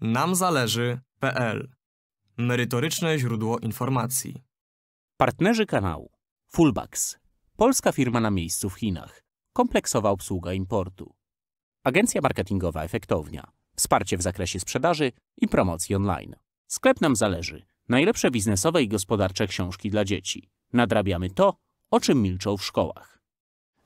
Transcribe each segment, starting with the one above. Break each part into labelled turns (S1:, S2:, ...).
S1: namzależy.pl Merytoryczne źródło informacji. Partnerzy kanału Fullbacks Polska firma na miejscu w Chinach. Kompleksowa obsługa importu. Agencja marketingowa Efektownia. Wsparcie w zakresie sprzedaży i promocji online. Sklep nam zależy. Najlepsze biznesowe i gospodarcze książki dla dzieci. Nadrabiamy to, o czym milczą w szkołach.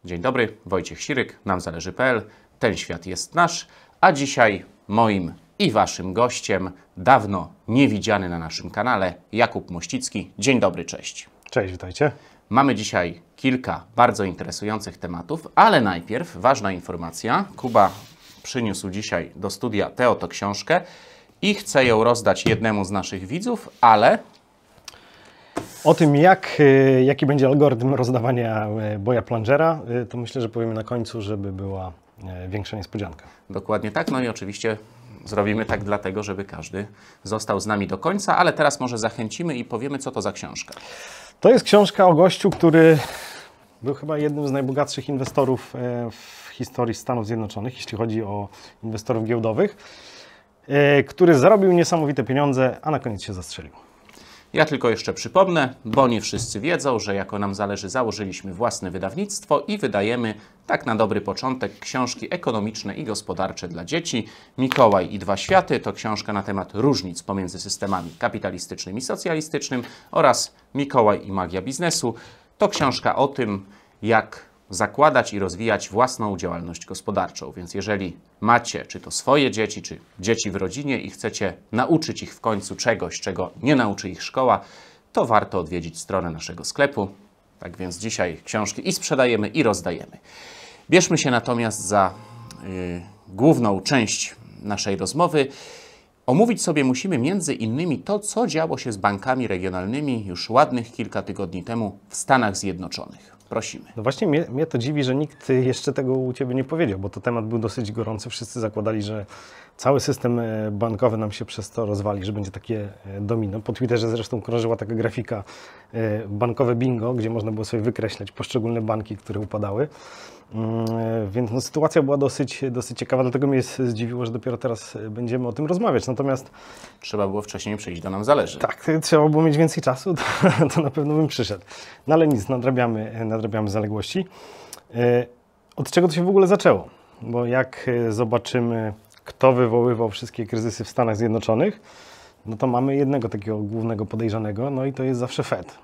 S1: Dzień dobry, Wojciech Siryk, namzależy.pl. Ten świat jest nasz, a dzisiaj moim i Waszym gościem, dawno niewidziany na naszym kanale, Jakub Mościcki. Dzień dobry, cześć. Cześć, witajcie. Mamy dzisiaj kilka bardzo interesujących tematów, ale najpierw ważna informacja. Kuba przyniósł dzisiaj do studia tę oto książkę i chce ją rozdać jednemu z naszych widzów, ale
S2: o tym, jak, y, jaki będzie algorytm rozdawania y, boja plungera, y, to myślę, że powiemy na końcu, żeby była większa niespodzianka.
S1: Dokładnie tak. No i oczywiście Zrobimy tak dlatego, żeby każdy został z nami do końca, ale teraz może zachęcimy i powiemy, co to za książka.
S2: To jest książka o gościu, który był chyba jednym z najbogatszych inwestorów e, w historii Stanów Zjednoczonych, jeśli chodzi o inwestorów giełdowych, e, który zarobił niesamowite pieniądze, a na koniec się zastrzelił.
S1: Ja tylko jeszcze przypomnę, bo nie wszyscy wiedzą, że jako nam zależy założyliśmy własne wydawnictwo i wydajemy tak na dobry początek książki ekonomiczne i gospodarcze dla dzieci. Mikołaj i dwa światy to książka na temat różnic pomiędzy systemami kapitalistycznym i socjalistycznym oraz Mikołaj i magia biznesu to książka o tym, jak zakładać i rozwijać własną działalność gospodarczą. Więc jeżeli macie czy to swoje dzieci, czy dzieci w rodzinie i chcecie nauczyć ich w końcu czegoś, czego nie nauczy ich szkoła, to warto odwiedzić stronę naszego sklepu. Tak więc dzisiaj książki i sprzedajemy, i rozdajemy. Bierzmy się natomiast za yy, główną część naszej rozmowy. Omówić sobie musimy między innymi to, co działo się z bankami regionalnymi już ładnych kilka tygodni temu w Stanach Zjednoczonych prosimy. No właśnie mnie, mnie to dziwi, że nikt
S2: jeszcze tego u Ciebie nie powiedział, bo to temat był dosyć gorący. Wszyscy zakładali, że cały system e, bankowy nam się przez to rozwali, że będzie takie e, domino. Po Twitterze zresztą krążyła taka grafika e, bankowe bingo, gdzie można było sobie wykreślać poszczególne banki, które upadały. Mm, e, więc no, sytuacja była dosyć, dosyć ciekawa, dlatego mnie zdziwiło, że dopiero teraz będziemy o tym rozmawiać. Natomiast.
S1: Trzeba było wcześniej przyjść, do nam zależy.
S2: Tak, trzeba było mieć więcej czasu, to, to na pewno bym przyszedł. No ale nic, nadrabiamy, nadrabiamy zaległości. E, od czego to się w ogóle zaczęło? Bo jak e, zobaczymy, kto wywoływał wszystkie kryzysy w Stanach Zjednoczonych, no to mamy jednego takiego głównego podejrzanego, no i to jest zawsze Fed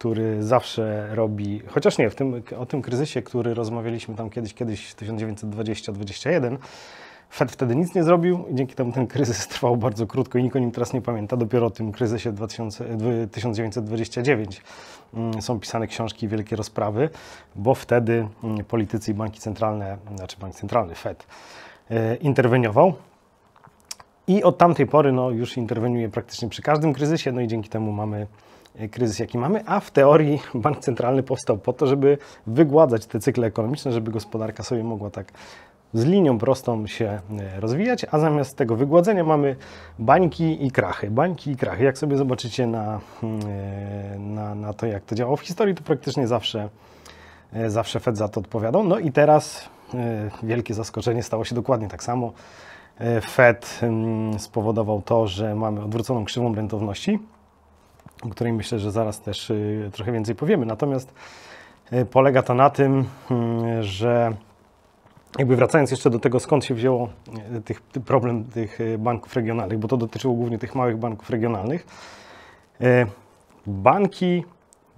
S2: który zawsze robi, chociaż nie, w tym, o tym kryzysie, który rozmawialiśmy tam kiedyś, kiedyś 1920-21, Fed wtedy nic nie zrobił i dzięki temu ten kryzys trwał bardzo krótko i nikt o nim teraz nie pamięta. Dopiero o tym kryzysie 2000, 1929 mm, są pisane książki i wielkie rozprawy, bo wtedy mm, politycy i banki centralne, znaczy bank centralny, Fed, e, interweniował. I od tamtej pory no, już interweniuje praktycznie przy każdym kryzysie, no i dzięki temu mamy E, kryzys, jaki mamy, a w teorii bank centralny powstał po to, żeby wygładzać te cykle ekonomiczne, żeby gospodarka sobie mogła tak z linią prostą się e, rozwijać, a zamiast tego wygładzenia mamy bańki i krachy. Bańki i krachy. Jak sobie zobaczycie na, mm, e, na, na to, jak to działało w historii, to praktycznie zawsze, zawsze Fed za to odpowiadał. No i teraz wielkie zaskoczenie stało się dokładnie tak samo. Fed mm, spowodował to, że mamy odwróconą krzywą rentowności o której myślę, że zaraz też y, trochę więcej powiemy. Natomiast y, polega to na tym, mm, że jakby wracając jeszcze do tego, skąd się wzięło y, tych, problem tych banków regionalnych, bo to dotyczyło głównie tych małych banków regionalnych. Banki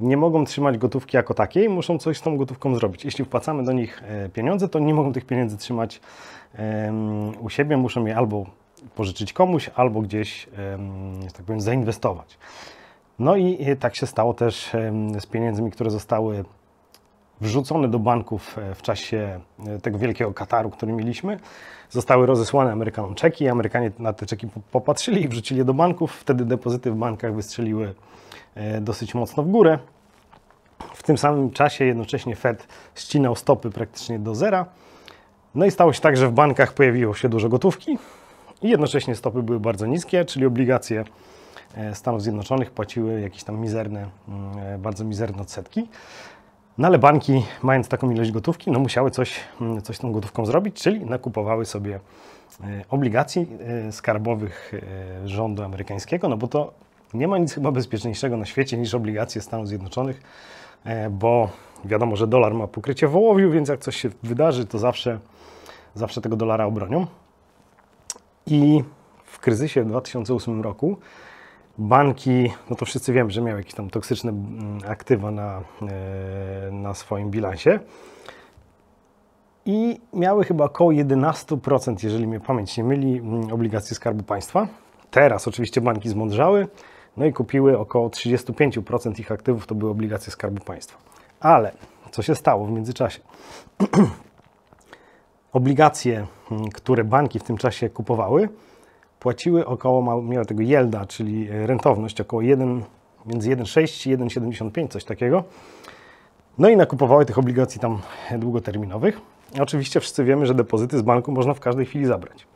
S2: nie mogą trzymać gotówki jako takiej, muszą coś z tą gotówką zrobić. Jeśli wpłacamy do nich e, pieniądze, to nie mogą tych pieniędzy trzymać u siebie, muszą je albo pożyczyć komuś, albo gdzieś, tak powiem, zainwestować. No i e, tak się stało też z pieniędzmi, które zostały wrzucone do banków e, w czasie e, tego wielkiego Kataru, który mieliśmy. Zostały rozesłane Amerykanom czeki, Amerykanie na te czeki popatrzyli i wrzucili je do banków. Wtedy depozyty w bankach wystrzeliły dosyć mocno w górę. W tym samym czasie jednocześnie Fed ścinał stopy praktycznie do zera. No i stało się tak, że w bankach pojawiło się dużo gotówki i jednocześnie stopy były bardzo niskie, czyli obligacje E, Stanów Zjednoczonych płaciły jakieś tam mizerne, mm, e, bardzo mizerne odsetki. No ale banki, mając taką ilość gotówki, no musiały coś, mm, coś z tą gotówką zrobić, czyli nakupowały sobie e, obligacji skarbowych rządu amerykańskiego, no bo to nie ma nic chyba bezpieczniejszego na świecie niż obligacje Stanów Zjednoczonych, bo wiadomo, że dolar ma pokrycie wołowiu, więc jak coś się wydarzy, to zawsze, zawsze tego dolara obronią. I w kryzysie w 2008 roku Banki, no to wszyscy wiemy, że miały jakieś tam toksyczne mm, aktywa na, e, na swoim bilansie i miały chyba około 11%, jeżeli mnie pamięć nie myli, mm, obligacje Skarbu Państwa. Teraz oczywiście banki zmądrzały, no i kupiły około 35% ich aktywów, to były obligacje Skarbu Państwa. Ale co się stało w międzyczasie? obligacje, mm, które banki w tym czasie kupowały, płaciły około, miała tego yielda, czyli e, rentowność około 1, między 1,6 i 1,75, coś takiego. No i nakupowały tych obligacji tam e, długoterminowych. Oczywiście wszyscy wiemy, że depozyty z banku można w każdej chwili zabrać.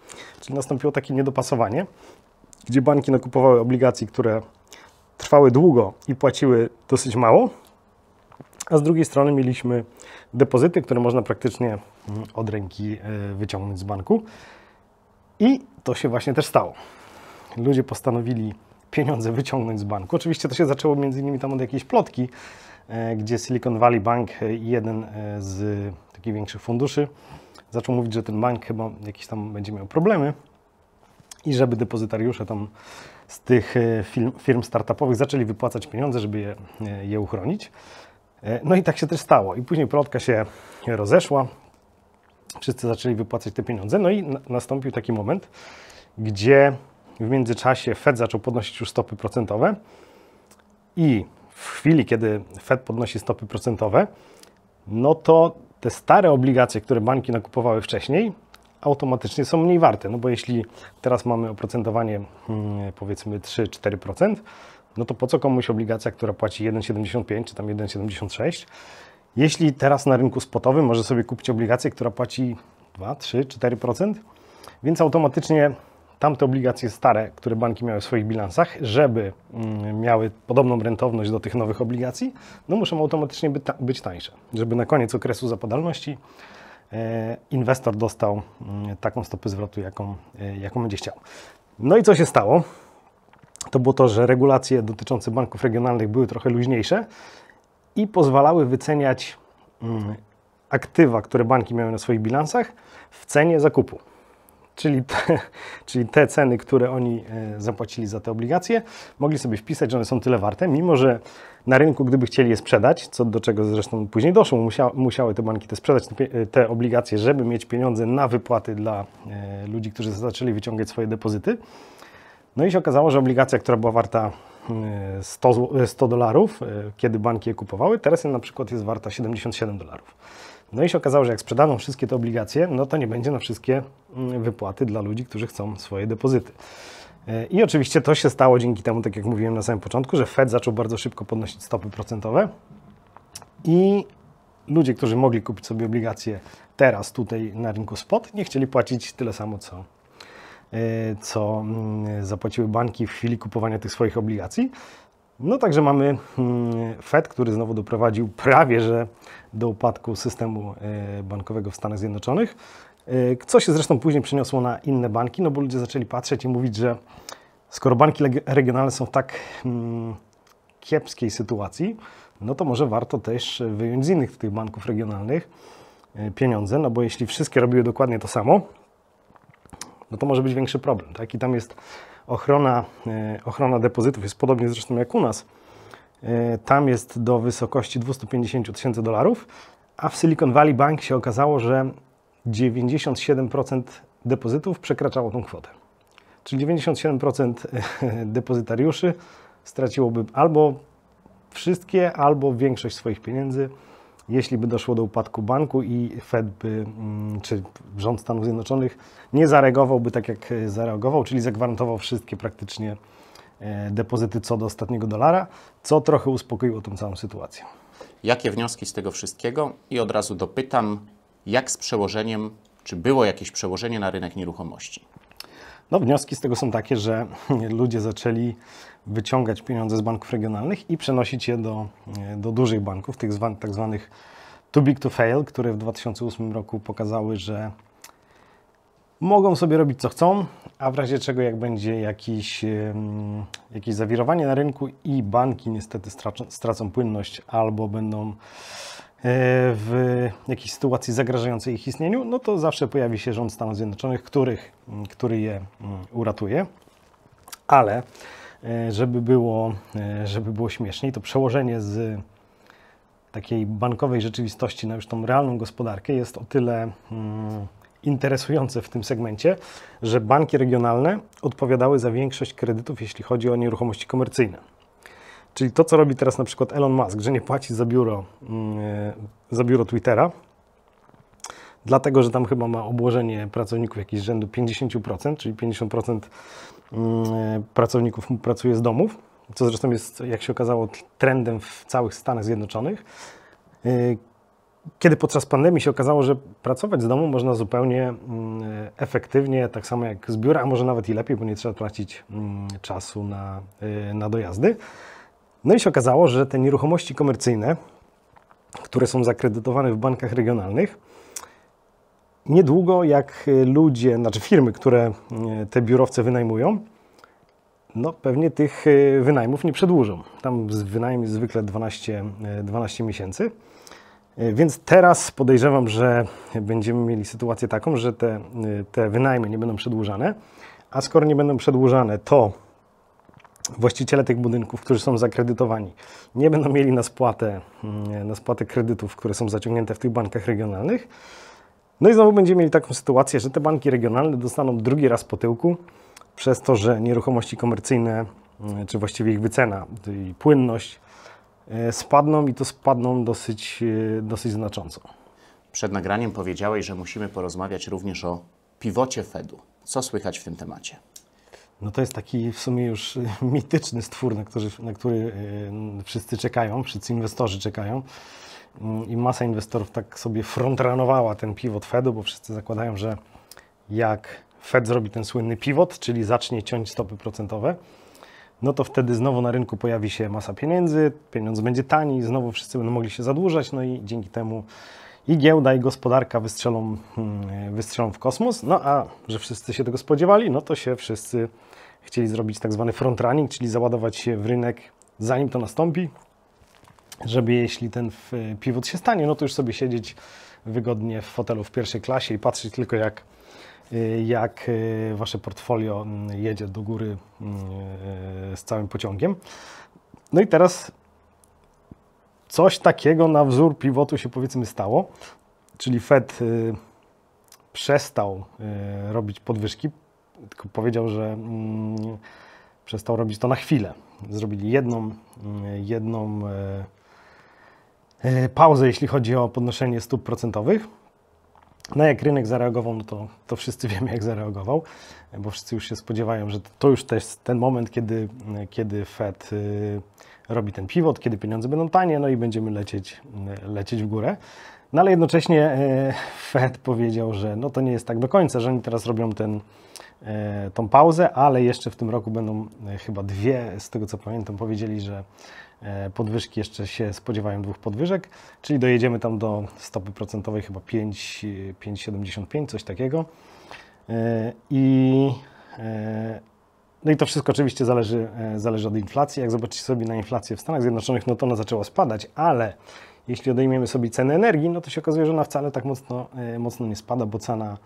S2: Czyli nastąpiło takie niedopasowanie, gdzie banki nakupowały obligacji, które trwały długo i płaciły dosyć mało, a z drugiej strony mieliśmy depozyty, które można praktycznie mm, od ręki e, wyciągnąć z banku. I to się właśnie też stało. Ludzie postanowili pieniądze wyciągnąć z banku. Oczywiście to się zaczęło między innymi tam od jakiejś plotki, e, gdzie Silicon Valley Bank, jeden e, z takich większych funduszy, zaczął mówić, że ten bank chyba jakiś tam będzie miał problemy i żeby depozytariusze tam z tych e, firm, startupowych zaczęli wypłacać pieniądze, żeby je, je uchronić. No i tak się też stało. I później plotka się rozeszła, wszyscy zaczęli wypłacać te pieniądze. No i nastąpił taki moment, gdzie w międzyczasie Fed zaczął podnosić już stopy procentowe i w chwili, kiedy Fed podnosi stopy procentowe, no to te stare obligacje, które banki nakupowały wcześniej, automatycznie są mniej warte. No bo jeśli teraz mamy oprocentowanie hmm, powiedzmy 3-4%, no to po co komuś obligacja, która płaci 1,75 czy tam 1,76, jeśli teraz na rynku spotowym może sobie kupić obligację, która płaci 2, 3, 4%, więc automatycznie tamte obligacje stare, które banki miały w swoich bilansach, żeby mm, miały podobną rentowność do tych nowych obligacji, no muszą automatycznie być tańsze, żeby na koniec okresu zapadalności e, inwestor dostał mm, taką stopę zwrotu, jaką, e, jaką będzie chciał. No i co się stało? To było to, że regulacje dotyczące banków regionalnych były trochę luźniejsze, i pozwalały wyceniać mm, aktywa, które banki miały na swoich bilansach w cenie zakupu. Czyli te, czyli te ceny, które oni e, zapłacili za te obligacje, mogli sobie wpisać, że one są tyle warte, mimo że na rynku, gdyby chcieli je sprzedać, co do czego zresztą później doszło, musiały, musiały te banki te sprzedać e, te obligacje, żeby mieć pieniądze na wypłaty dla e, ludzi, którzy zaczęli wyciągać swoje depozyty. No i się okazało, że obligacja, która była warta 100, e, 100 e, dolarów, e, kiedy banki je kupowały, teraz na przykład jest warta 77 dolarów. No i się okazało, że jak sprzedano wszystkie te obligacje, no to nie będzie na wszystkie mm, wypłaty dla ludzi, którzy chcą swoje depozyty. I oczywiście to się stało dzięki temu, tak jak mówiłem na samym początku, że Fed zaczął bardzo szybko podnosić stopy procentowe i ludzie, którzy mogli kupić sobie obligacje teraz tutaj na rynku spot, nie chcieli płacić tyle samo co E, co mm, zapłaciły banki w chwili kupowania tych swoich obligacji. No także mamy mm, Fed, który znowu doprowadził prawie że do upadku systemu e, bankowego w Stanach Zjednoczonych, e, co się zresztą później przeniosło na inne banki, no bo ludzie zaczęli patrzeć i mówić, że skoro banki regionalne są w tak mm, kiepskiej sytuacji, no to może warto też wyjąć z innych tych banków regionalnych pieniądze, no bo jeśli wszystkie robiły dokładnie to samo, no to może być większy problem. Tak? I tam jest ochrona, e, ochrona depozytów, jest podobnie zresztą jak u nas. E, tam jest do wysokości 250 tysięcy dolarów, a w Silicon Valley Bank się okazało, że 97% depozytów przekraczało tą kwotę. Czyli 97% e, depozytariuszy straciłoby albo wszystkie, albo większość swoich pieniędzy jeśli by doszło do upadku banku i Fed by, mm, czy rząd Stanów Zjednoczonych nie zareagowałby tak, jak e, zareagował, czyli zagwarantował wszystkie praktycznie e, depozyty co do ostatniego dolara, co trochę uspokoiło tą całą sytuację.
S1: Jakie wnioski z tego wszystkiego? I od razu dopytam, jak z przełożeniem, czy było jakieś przełożenie na rynek nieruchomości?
S2: No, wnioski z tego są takie, że ludzie zaczęli wyciągać pieniądze z banków regionalnych i przenosić je do, e, do dużych banków, tych zwan, tak zwanych too big to fail, które w 2008 roku pokazały, że mogą sobie robić co chcą, a w razie czego jak będzie jakiś, jakieś zawirowanie na rynku i banki niestety stracą, stracą płynność albo będą E, w jakiejś sytuacji zagrażającej ich istnieniu, no to zawsze pojawi się rząd Stanów Zjednoczonych, których, który je uratuje. Ale e, żeby było, e, żeby było śmieszniej, to przełożenie z takiej bankowej rzeczywistości na już tą realną gospodarkę jest o tyle interesujące w tym segmencie, że banki regionalne odpowiadały za większość kredytów, jeśli chodzi o nieruchomości komercyjne. Czyli to, co robi teraz na przykład Elon Musk, że nie płaci za biuro, mm, e, za biuro Twittera, dlatego że tam chyba ma obłożenie pracowników jakiś rzędu 50%, czyli 50% mm, e, pracowników pracuje z domów, co zresztą jest, jak się okazało, trendem w całych Stanach Zjednoczonych. E, kiedy podczas pandemii się okazało, że pracować z domu można zupełnie mm, efektywnie, tak samo jak z biura, a może nawet i lepiej, bo nie trzeba tracić czasu na, na dojazdy. No i się okazało, że te nieruchomości komercyjne, które są zakredytowane w bankach regionalnych, niedługo jak e, ludzie, znaczy firmy, które e, te biurowce wynajmują, no pewnie tych e, wynajmów nie przedłużą. Tam wynajem jest zwykle 12, 12 miesięcy. Więc teraz podejrzewam, że będziemy mieli sytuację taką, że te, te wynajmy nie będą przedłużane, a skoro nie będą przedłużane, to właściciele tych budynków, którzy są zakredytowani, nie będą mieli na spłatę, mm, na spłatę kredytów, które są zaciągnięte w tych bankach regionalnych. No i znowu będziemy mieli taką sytuację, że te banki regionalne dostaną drugi raz po tyłku przez to, że nieruchomości komercyjne, mm, czy właściwie ich wycena i płynność e, spadną i to spadną dosyć, e, dosyć znacząco.
S1: Przed nagraniem powiedziałeś, że musimy porozmawiać również o piwocie Fedu. Co słychać w tym temacie?
S2: No to jest taki w sumie już mityczny stwór, na który, na który e, wszyscy czekają, wszyscy inwestorzy czekają. Mm, I masa inwestorów tak sobie frontranowała ten pivot Fedu, bo wszyscy zakładają, że jak Fed zrobi ten słynny pivot, czyli zacznie ciąć stopy procentowe, no to wtedy znowu na rynku pojawi się masa pieniędzy, pieniądz będzie tani, znowu wszyscy będą mogli się zadłużać, no i dzięki temu i giełda, i gospodarka wystrzelą, mm, wystrzelą w kosmos. No a że wszyscy się tego spodziewali, no to się wszyscy chcieli zrobić tak zwany front running, czyli załadować się w rynek zanim to nastąpi, żeby jeśli ten e, pivot się stanie, no to już sobie siedzieć wygodnie w fotelu w pierwszej klasie i patrzeć tylko jak, e, jak e, wasze portfolio jedzie do góry z całym pociągiem. No i teraz coś takiego na wzór pivotu się powiedzmy stało, czyli Fed przestał robić podwyżki, tylko powiedział, że mm, przestał robić to na chwilę. Zrobili jedną, mm, jedną e, e, pauzę, jeśli chodzi o podnoszenie stóp procentowych. No jak rynek zareagował, no to, to wszyscy wiemy, jak zareagował, bo wszyscy już się spodziewają, że to już też ten moment, kiedy, kiedy Fed y, robi ten pivot, kiedy pieniądze będą tanie, no i będziemy lecieć, y, lecieć w górę. No ale jednocześnie e, Fed powiedział, że no to nie jest tak do końca, że oni teraz robią ten, e, tą pauzę, ale jeszcze w tym roku będą e, chyba dwie, z tego co pamiętam, powiedzieli, że podwyżki jeszcze się spodziewają dwóch podwyżek, czyli dojedziemy tam do stopy procentowej chyba 5,75, coś takiego. I, no i to wszystko oczywiście zależy, zależy od inflacji. Jak zobaczycie sobie na inflację w Stanach Zjednoczonych, no to ona zaczęła spadać, ale jeśli odejmiemy sobie cenę energii, no to się okazuje, że ona wcale tak mocno, e, mocno nie spada, bo cena,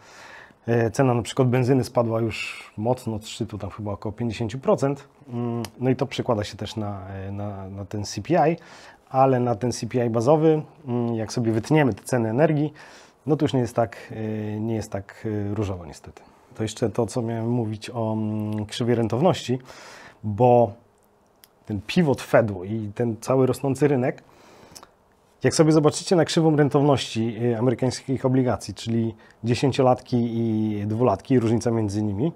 S2: e, cena na przykład benzyny spadła już mocno od szczytu, tam chyba około 50%. Mm, no i to przekłada się też na, e, na, na ten CPI, ale na ten CPI bazowy, mm, jak sobie wytniemy te ceny energii, no to już nie jest tak, nie jest tak różowo niestety. To jeszcze to, co miałem mówić o mm, krzywie rentowności, bo ten pivot Fedu i ten cały rosnący rynek jak sobie zobaczycie na krzywą rentowności y, amerykańskich obligacji, czyli dziesięciolatki i dwulatki, różnica między nimi,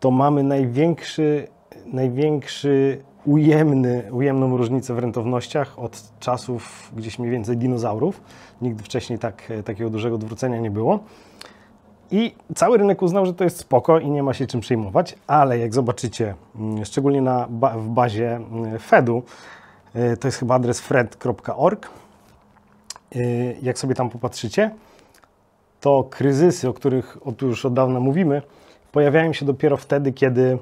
S2: to mamy największy, największy ujemny, ujemną różnicę w rentownościach od czasów gdzieś mniej więcej dinozaurów. Nigdy wcześniej tak, e, takiego dużego odwrócenia nie było. I cały rynek uznał, że to jest spoko i nie ma się czym przejmować, ale jak zobaczycie, mm, szczególnie na, w bazie mm, Fedu, E, to jest chyba adres friend.org. E, jak sobie tam popatrzycie, to kryzysy, o których już od dawna mówimy, pojawiają się dopiero wtedy, kiedy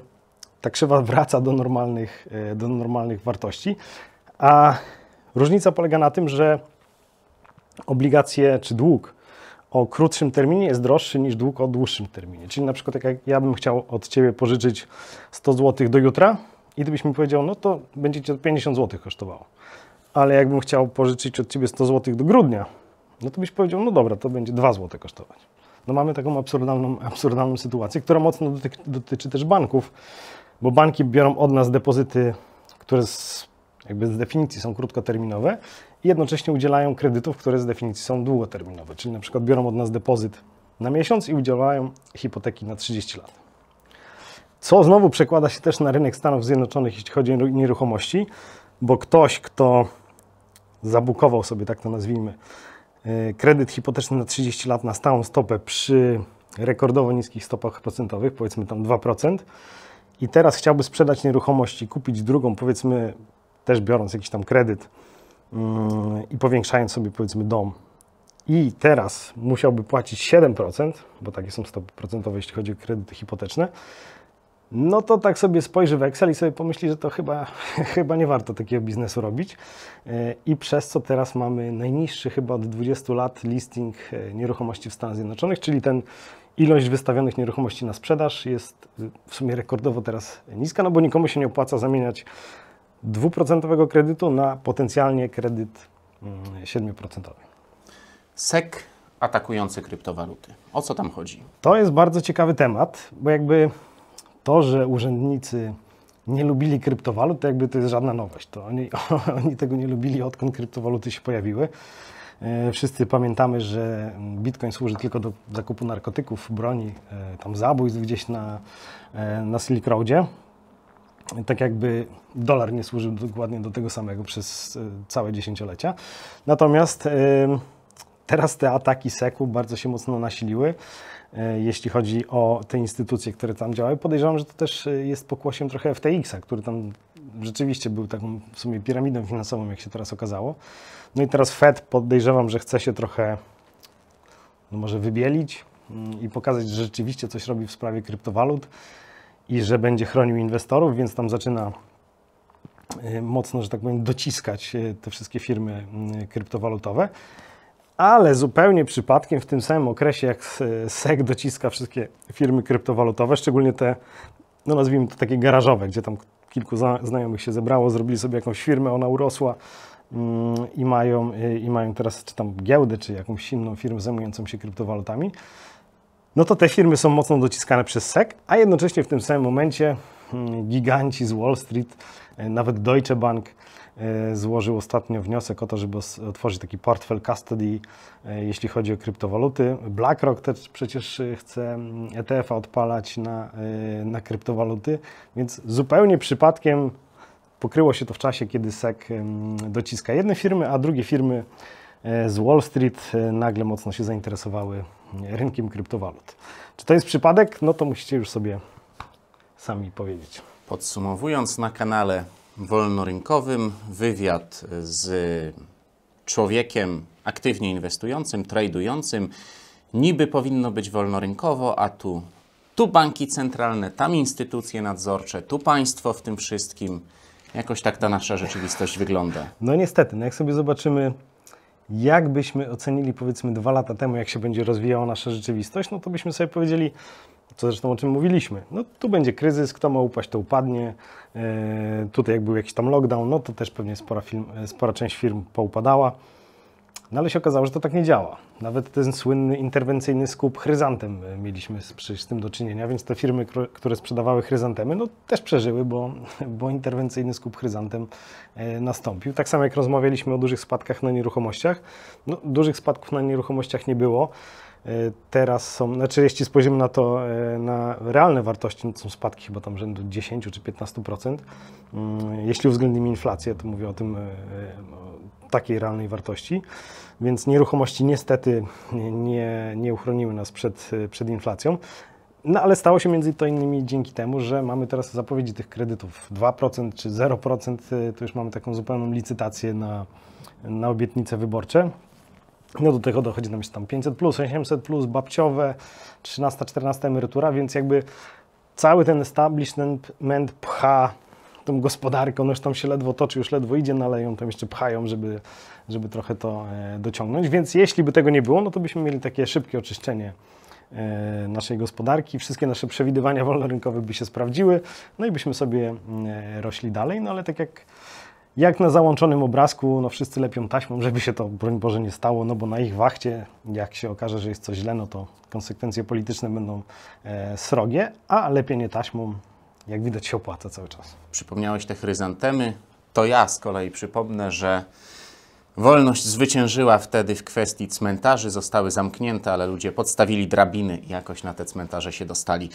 S2: ta krzywa wraca do normalnych, e, do normalnych wartości. A różnica polega na tym, że obligacje czy dług o krótszym terminie jest droższy niż dług o dłuższym terminie. Czyli na przykład tak jak ja bym chciał od Ciebie pożyczyć 100 zł do jutra, i gdybyś mi powiedział, no to będzie cię 50 zł kosztowało. Ale jakbym chciał pożyczyć od ciebie 100 zł do grudnia, no to byś powiedział, no dobra, to będzie 2 zł kosztować. No mamy taką absurdalną, absurdalną sytuację, która mocno dotyczy, dotyczy też banków, bo banki biorą od nas depozyty, które z, jakby z definicji są krótkoterminowe i jednocześnie udzielają kredytów, które z definicji są długoterminowe, czyli na przykład biorą od nas depozyt na miesiąc i udzielają hipoteki na 30 lat co znowu przekłada się też na rynek Stanów Zjednoczonych, jeśli chodzi o nieruchomości, bo ktoś, kto zabukował sobie, tak to nazwijmy, e, kredyt hipoteczny na 30 lat na stałą stopę przy rekordowo niskich stopach procentowych, powiedzmy tam 2%, i teraz chciałby sprzedać nieruchomość i kupić drugą, powiedzmy też biorąc jakiś tam kredyt yy, i powiększając sobie powiedzmy dom. I teraz musiałby płacić 7%, bo takie są stopy procentowe, jeśli chodzi o kredyty hipoteczne, no to tak sobie spojrzy w Excel i sobie pomyśli, że to chyba, chyba nie warto takiego biznesu robić. E, I przez co teraz mamy najniższy chyba od 20 lat listing e, nieruchomości w Stanach Zjednoczonych, czyli ten ilość wystawionych nieruchomości na sprzedaż jest w sumie rekordowo teraz niska, no bo nikomu się nie opłaca zamieniać dwuprocentowego kredytu na potencjalnie kredyt 7%. Mm, SEC
S1: atakujący kryptowaluty. O co tam chodzi?
S2: To jest bardzo ciekawy temat, bo jakby to, że urzędnicy nie lubili kryptowalut, to jakby to jest żadna nowość. To oni, oni tego nie lubili, odkąd kryptowaluty się pojawiły. E, wszyscy pamiętamy, że bitcoin służy tylko do zakupu narkotyków, broni, e, tam zabójstw gdzieś na, e, na Silk Roadzie. Tak jakby dolar nie służył dokładnie do tego samego przez całe dziesięciolecia. Natomiast Teraz te ataki SEKU bardzo się mocno nasiliły, e, jeśli chodzi o te instytucje, które tam działały. Podejrzewam, że to też e, jest pokłosiem trochę FTX-a, który tam rzeczywiście był taką w sumie piramidą finansową, jak się teraz okazało. No i teraz Fed podejrzewam, że chce się trochę no może wybielić mm, i pokazać, że rzeczywiście coś robi w sprawie kryptowalut i że będzie chronił inwestorów, więc tam zaczyna e, mocno, że tak powiem, dociskać te wszystkie firmy mm, kryptowalutowe ale zupełnie przypadkiem w tym samym okresie, jak SEC dociska wszystkie firmy kryptowalutowe, szczególnie te, no nazwijmy to takie garażowe, gdzie tam kilku znajomych się zebrało, zrobili sobie jakąś firmę, ona urosła mm, i mają, i mają teraz czy tam giełdę, czy jakąś inną firmę zajmującą się kryptowalutami, no to te firmy są mocno dociskane przez SEC, a jednocześnie w tym samym momencie mm, giganci z Wall Street, e, nawet Deutsche Bank, E, złożył ostatnio wniosek o to, żeby otworzyć taki portfel custody, e, jeśli chodzi o kryptowaluty. BlackRock też przecież e, chce mm, ETF-a odpalać na, na kryptowaluty, więc zupełnie przypadkiem pokryło się to w czasie, kiedy SEC dociska jedne firmy, a drugie firmy z Wall Street nagle mocno się zainteresowały rynkiem kryptowalut. Czy to jest przypadek? No to musicie już sobie sami
S1: powiedzieć. Podsumowując na kanale wolnorynkowym, wywiad z człowiekiem aktywnie inwestującym, tradującym. Niby powinno być wolnorynkowo, a tu, tu banki centralne, tam instytucje nadzorcze, tu państwo w tym wszystkim. Jakoś tak ta nasza rzeczywistość wygląda. No
S2: niestety, no jak sobie zobaczymy, jak byśmy ocenili powiedzmy dwa lata temu, jak się będzie rozwijała nasza rzeczywistość, no to byśmy sobie powiedzieli, co zresztą o czym mówiliśmy. No tu będzie kryzys, kto ma upaść, to upadnie. E, tutaj jak był jakiś tam lockdown, no to też pewnie spora, film, e, spora część firm poupadała. No ale się okazało, że to tak nie działa. Nawet ten słynny interwencyjny skup chryzantem e, mieliśmy z, z tym do czynienia, więc te firmy, które sprzedawały chryzantemy, no też przeżyły, bo, bo interwencyjny skup chryzantem e, nastąpił. Tak samo jak rozmawialiśmy o dużych spadkach na nieruchomościach, no, dużych spadków na nieruchomościach nie było, E, teraz są, znaczy jeśli spojrzymy na to, e, na realne wartości, no to są spadki chyba tam rzędu 10 czy 15%. Mm, jeśli uwzględnimy inflację, to mówię o tym, e, o takiej realnej wartości. Więc nieruchomości niestety nie, nie uchroniły nas przed, przed inflacją. No ale stało się między to innymi dzięki temu, że mamy teraz zapowiedzi tych kredytów 2% czy 0%, to już mamy taką zupełną licytację na, na obietnice wyborcze. No do tego dochodzi nam się tam 500, 800, babciowe, 13-14 emerytura, więc jakby cały ten establishment pcha tą gospodarkę, ono już tam się ledwo toczy, już ledwo idzie, naleją, no tam jeszcze pchają, żeby, żeby trochę to e, dociągnąć. Więc jeśli by tego nie było, no to byśmy mieli takie szybkie oczyszczenie e, naszej gospodarki, wszystkie nasze przewidywania wolnorynkowe by się sprawdziły, no i byśmy sobie e, rośli dalej, no ale tak jak jak na załączonym obrazku, no wszyscy lepią taśmą, żeby się to, broń Boże, nie stało, no bo na ich wachcie, jak się okaże, że jest coś źle, no to konsekwencje polityczne będą e, srogie, a lepienie taśmą, jak widać, się opłaca cały czas.
S1: Przypomniałeś te chryzantemy, to ja z kolei przypomnę, że Wolność zwyciężyła wtedy w kwestii cmentarzy, zostały zamknięte, ale ludzie podstawili drabiny i jakoś na te cmentarze się dostali.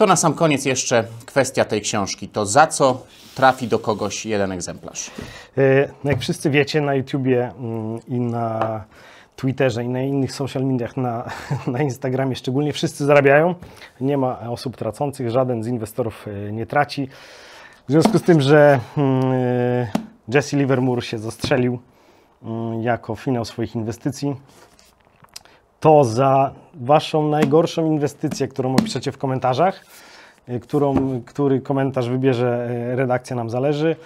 S1: To na sam koniec jeszcze kwestia tej książki. To za co trafi do kogoś jeden egzemplarz?
S2: E, jak wszyscy wiecie, na YouTubie mm, i na Twitterze i na innych social mediach, na, na Instagramie szczególnie, wszyscy zarabiają. Nie ma osób tracących, żaden z inwestorów e, nie traci. W związku z tym, że mm, e, Jesse Livermore się zastrzelił mm, jako finał swoich inwestycji, to za Waszą najgorszą inwestycję, którą opiszecie w komentarzach, y, którą, który komentarz wybierze y, redakcja nam zależy,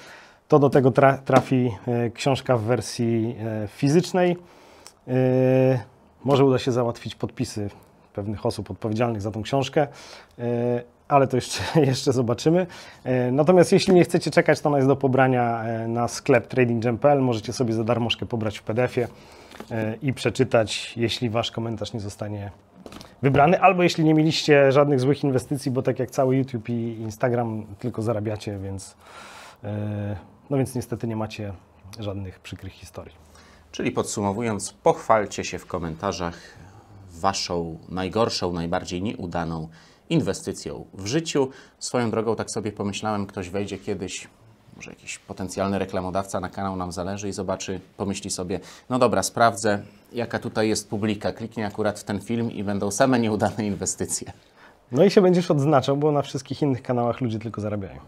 S2: to do tego trafi y, książka w wersji fizycznej. Może uda się załatwić podpisy pewnych osób odpowiedzialnych za tą książkę, ale to jeszcze, jeszcze zobaczymy. Natomiast jeśli nie chcecie czekać, to ona jest do pobrania na sklep tradingjam.pl. Możecie sobie za darmożkę pobrać w PDF-ie i przeczytać, jeśli wasz komentarz nie zostanie wybrany, albo jeśli nie mieliście żadnych złych inwestycji, bo tak jak cały YouTube i Instagram tylko zarabiacie, więc e, no więc niestety nie macie żadnych
S1: przykrych historii. Czyli podsumowując, pochwalcie się w komentarzach waszą najgorszą, najbardziej nieudaną inwestycją w życiu. Swoją drogą tak sobie pomyślałem, ktoś wejdzie kiedyś może jakiś potencjalny reklamodawca na kanał nam zależy i zobaczy, pomyśli sobie, no dobra, sprawdzę, jaka tutaj jest publika, kliknie akurat w ten film i będą same nieudane inwestycje.
S2: No i się będziesz odznaczał, bo na wszystkich innych kanałach ludzie
S1: tylko zarabiają.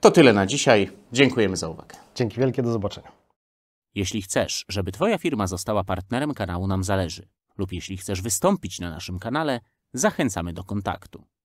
S1: To tyle na dzisiaj. Dziękujemy za uwagę. Dzięki wielkie, do zobaczenia. Jeśli chcesz, żeby Twoja firma została partnerem kanału Nam Zależy lub jeśli chcesz wystąpić na naszym kanale, zachęcamy do kontaktu.